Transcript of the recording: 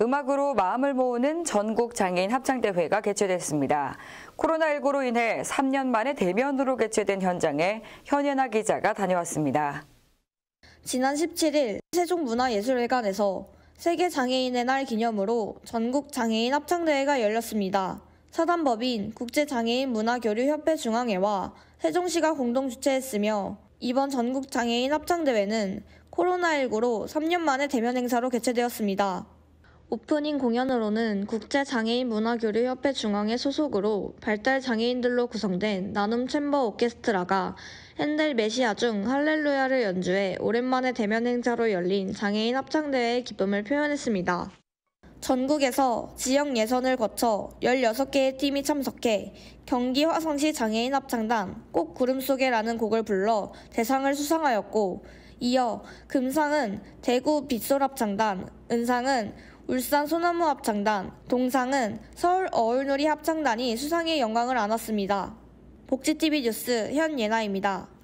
음악으로 마음을 모으는 전국 장애인 합창대회가 개최됐습니다. 코로나19로 인해 3년 만에 대면으로 개최된 현장에 현예아 기자가 다녀왔습니다. 지난 17일 세종문화예술회관에서 세계장애인의 날 기념으로 전국 장애인 합창대회가 열렸습니다. 사단법인 국제장애인문화교류협회 중앙회와 세종시가 공동 주최했으며 이번 전국 장애인 합창대회는 코로나19로 3년 만에 대면 행사로 개최되었습니다. 오프닝 공연으로는 국제장애인문화교류협회 중앙회 소속으로 발달장애인들로 구성된 나눔 챔버 오케스트라가 핸델 메시아 중 할렐루야를 연주해 오랜만에 대면 행사로 열린 장애인 합창대회의 기쁨을 표현했습니다. 전국에서 지역 예선을 거쳐 16개의 팀이 참석해 경기 화성시 장애인 합창단 꼭 구름 속에라는 곡을 불러 대상을 수상하였고 이어 금상은 대구 빗솔 합창단, 은상은 울산 소나무 합창단, 동상은 서울 어울놀이 합창단이 수상의 영광을 안았습니다. 복지TV 뉴스 현예나입니다.